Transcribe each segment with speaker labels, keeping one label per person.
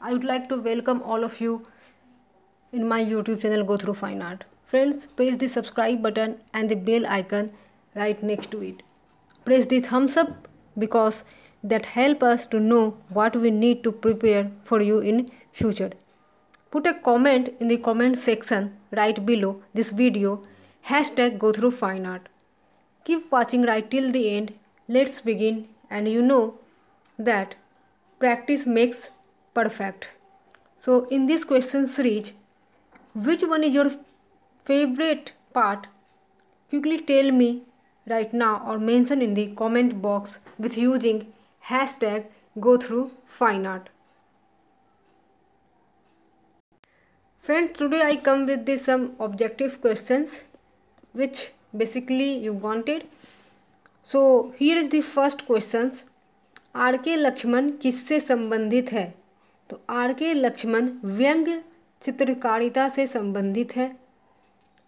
Speaker 1: I would like to welcome all of you in my YouTube channel Go Through Fine Art. Friends, press the subscribe button and the bell icon right next to it. Press the thumbs up because that help us to know what we need to prepare for you in future. Put a comment in the comment section right below this video hashtag go through fine art. Keep watching right till the end. Let's begin and you know that practice makes perfect so in this question series which one is your favorite part quickly tell me right now or mention in the comment box with using hashtag go through fine art friends today i come with this some objective questions which basically you wanted so here is the first questions R K Laxman किससे संबंधित है तो are K Lakshman व्यंग चित्रकारिता से संबंधित है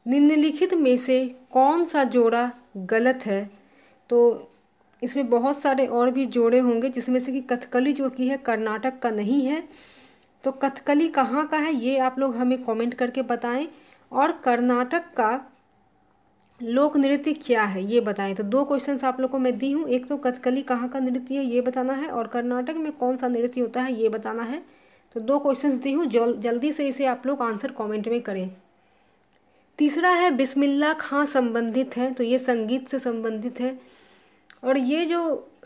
Speaker 1: निम्नलिखित में से कौन सा जोड़ा गलत है तो इसमें बहुत सारे और भी जोड़े होंगे जिसमें से कि कथकली जो की है कर्नाटक का नहीं है तो कथकली कहाँ का है ये आप लोग हमें कमेंट करके बताएं और कर्नाटक का लोक नृत्य क्या है ये बताएं तो दो क्वेश्चन आप लोग को मैं दी हूँ एक तो कथकली कहाँ का नृत्य है ये बताना है और कर्नाटक में कौन सा नृत्य होता है ये बताना है तो दो क्वेश्चंस दी हूँ जल, जल्दी से इसे आप लोग आंसर कमेंट में करें तीसरा है बिस्मिल्ला खां संबंधित है तो ये संगीत से संबंधित है और ये जो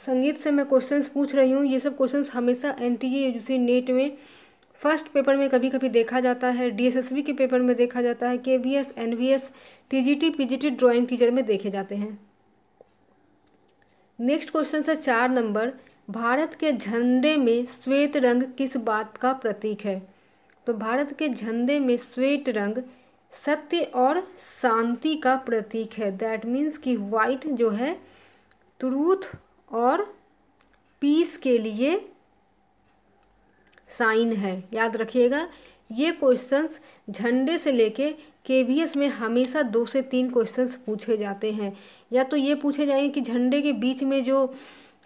Speaker 1: संगीत से मैं क्वेश्चंस पूछ रही हूँ ये सब क्वेश्चंस हमेशा एन टी नेट में फर्स्ट पेपर में कभी कभी देखा जाता है डीएसएसबी के पेपर में देखा जाता है K V S N V S T G T P G T drawing teacher में देखे जाते हैं नेक्स्ट क्वेश्चन से चार नंबर भारत के झंडे में श्वेत रंग किस बात का प्रतीक है तो भारत के झंडे में श्वेत रंग सत्य और शांति का प्रतीक है दैट मीन्स कि वाइट जो है ट्रूथ और पीस के लिए साइन है याद रखिएगा ये क्वेश्चंस झंडे से लेके के वी एस में हमेशा दो से तीन क्वेश्चंस पूछे जाते हैं या तो ये पूछे जाएंगे कि झंडे के बीच में जो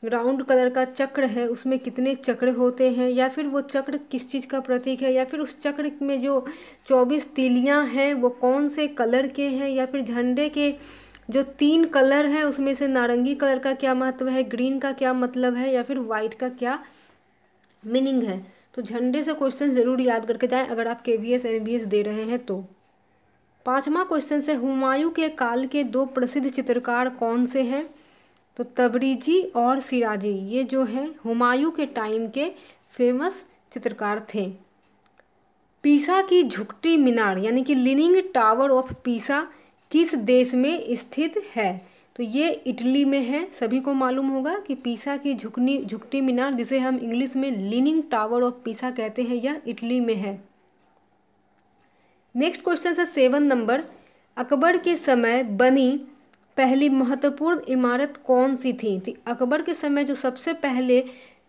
Speaker 1: राउंड कलर का चक्र है उसमें कितने चक्र होते हैं या फिर वो चक्र किस चीज़ का प्रतीक है या फिर उस चक्र में जो चौबीस तिलियां हैं वो कौन से कलर के हैं या फिर झंडे के जो तीन कलर हैं उसमें से नारंगी कलर का क्या महत्व है ग्रीन का क्या मतलब है या फिर वाइट का क्या मीनिंग है तो झंडे से क्वेश्चन ज़रूर याद करके जाएं अगर आप K V S N V S दे रहे हैं तो पाँचवा क्वेश्चन से हुमायूं के काल के दो प्रसिद्ध चित्रकार कौन से हैं तो तबरीजी और सिराजी ये जो हैं हुमायूं के टाइम के फेमस चित्रकार थे पीसा की झुकटी मीनार यानी कि लिनिंग टावर ऑफ पीसा किस देश में स्थित है तो ये इटली में है सभी को मालूम होगा कि पीसा की झुकनी झुकटी मीनार जिसे हम इंग्लिश में लीनिंग टावर ऑफ पीसा कहते हैं यह इटली में है नेक्स्ट क्वेश्चन है सेवन नंबर अकबर के समय बनी पहली महत्वपूर्ण इमारत कौन सी थी थी अकबर के समय जो सबसे पहले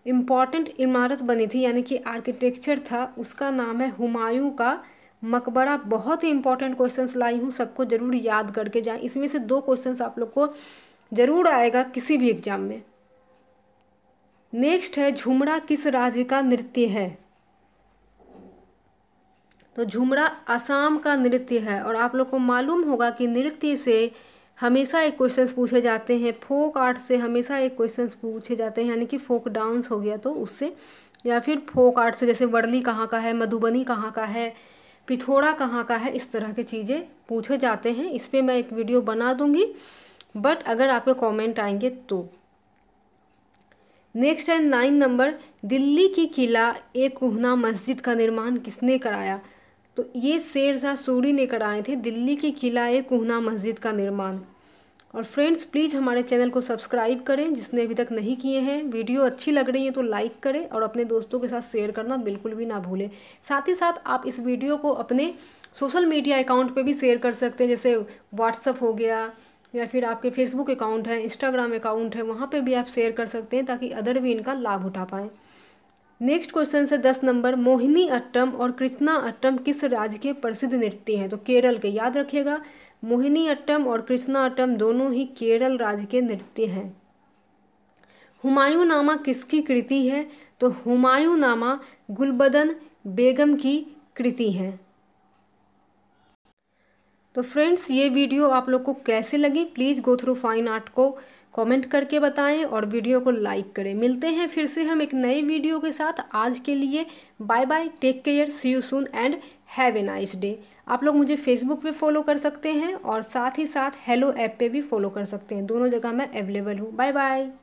Speaker 1: इम्पॉर्टेंट इमारत बनी थी यानी कि आर्किटेक्चर था उसका नाम है हुमायूं का मकबरा बहुत ही इंपॉर्टेंट क्वेश्चन लाई हूँ सबको ज़रूर याद करके जाएं इसमें से दो क्वेश्चन आप लोग को ज़रूर आएगा किसी भी एग्जाम में नेक्स्ट है झुमरा किस राज्य का नृत्य है तो झुमरा असम का नृत्य है और आप लोग को मालूम होगा कि नृत्य से हमेशा एक क्वेश्चंस पूछे जाते हैं फोक आर्ट से हमेशा एक क्वेश्चंस पूछे जाते हैं यानी कि फोक डांस हो गया तो उससे या फिर फोक आर्ट से जैसे वर्ली कहाँ का है मधुबनी कहाँ का है पिथौड़ा कहाँ का है इस तरह की चीज़ें पूछे जाते हैं इस पर मैं एक वीडियो बना दूँगी बट अगर आप में कॉमेंट आएंगे तो नेक्स्ट है नाइन नंबर दिल्ली की किला एक कोहना मस्जिद का निर्माण किसने कराया तो ये शेर शाह सूरी ने कराए थे दिल्ली की किला एक कोहना मस्जिद का निर्माण और फ्रेंड्स प्लीज़ हमारे चैनल को सब्सक्राइब करें जिसने अभी तक नहीं किए हैं वीडियो अच्छी लग रही है तो लाइक करें और अपने दोस्तों के साथ शेयर करना बिल्कुल भी ना भूलें साथ ही साथ आप इस वीडियो को अपने सोशल मीडिया अकाउंट पर भी शेयर कर सकते हैं जैसे व्हाट्सअप हो गया या फिर आपके फेसबुक अकाउंट है इंस्टाग्राम अकाउंट है वहाँ पर भी आप शेयर कर सकते हैं ताकि अदर भी इनका लाभ उठा पाएँ नेक्स्ट क्वेश्चन से दस नंबर मोहिनी अट्टम और कृष्णा अट्टम किस राज्य के प्रसिद्ध नृत्य हैं तो केरल के याद रखिएगा मोहिनी अट्टम और कृष्णा अट्टम दोनों ही केरल राज्य के नृत्य हैं हुमायूं नामा किसकी कृति है तो हुमायूं नामा गुलबदन बेगम की कृति है तो फ्रेंड्स ये वीडियो आप लोग को कैसे लगी please go through fine art को कमेंट करके बताएं और वीडियो को लाइक करें मिलते हैं फिर से हम एक नए वीडियो के साथ आज के लिए bye bye take care see you soon and have a nice day आप लोग मुझे फेसबुक पे फॉलो कर सकते हैं और साथ ही साथ हेलो ऐप पे भी फॉलो कर सकते हैं दोनों जगह मैं अवेलेबल हूँ बाय बाय